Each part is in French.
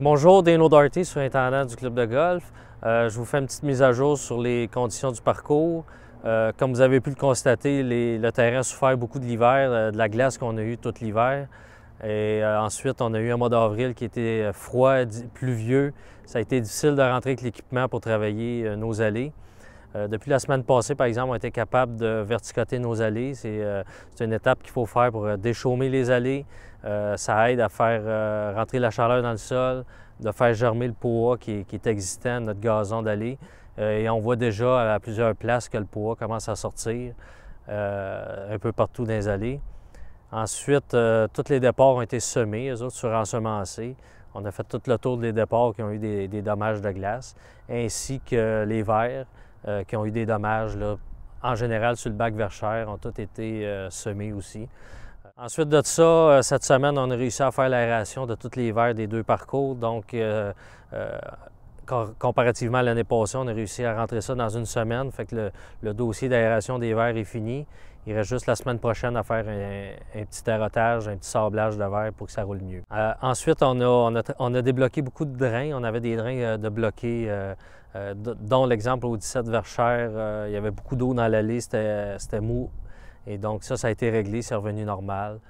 Bonjour, Dino Darty, surintendant du club de golf. Euh, je vous fais une petite mise à jour sur les conditions du parcours. Euh, comme vous avez pu le constater, le terrain a souffert beaucoup de l'hiver, euh, de la glace qu'on a eue tout l'hiver. Et ensuite, on a eu un mois d'avril qui était froid, pluvieux. Ça a été difficile de rentrer avec l'équipement pour travailler nos allées. Euh, depuis la semaine passée, par exemple, on a été capable de verticoter nos allées. Euh, c'est une étape qu'il faut faire pour euh, déchaumer les allées. ça aide à faire rentrer la chaleur dans le sol, de faire germer le poids qui, est existant, notre gazon d'allée. et on voit déjà à plusieurs places que le poids commence à sortir un peu partout dans les allées. Ensuite, tous les départs ont été semés, eux autres surensemencés. On a fait tout le tour des départs qui ont eu des, dommages de glace, ainsi que les vers euh, qui ont eu des dommages. Là, en général, sur le bac Verchère, ont tous été euh, semés aussi. Euh, ensuite de ça, cette semaine, on a réussi à faire l'aération de tous les verres des deux parcours. Donc, comparativement à l'année passée, on a réussi à rentrer ça dans une semaine. Fait que le, dossier d'aération des verres est fini. Il reste juste la semaine prochaine à faire un, petit tarotage, un petit sablage de verre pour que ça roule mieux. Euh, ensuite, on a, débloqué beaucoup de drains. On avait des drains euh, de bloqués, euh, dont l'exemple au 17 Verchères. il y avait beaucoup d'eau dans l'allée, c'était mou. Et donc ça, ça a été réglé, c'est revenu normal.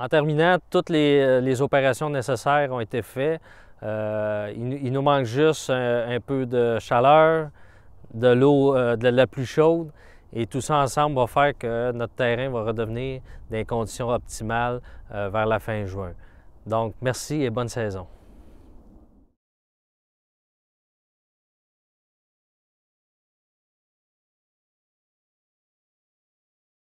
En terminant, toutes euh, les, opérations nécessaires ont été faites. Euh, il, nous manque juste un, peu de chaleur, de l'eau, euh, de la plus chaude. Et tout ça ensemble va faire que notre terrain va redevenir dans des conditions optimales vers la fin juin. Donc, merci et bonne saison.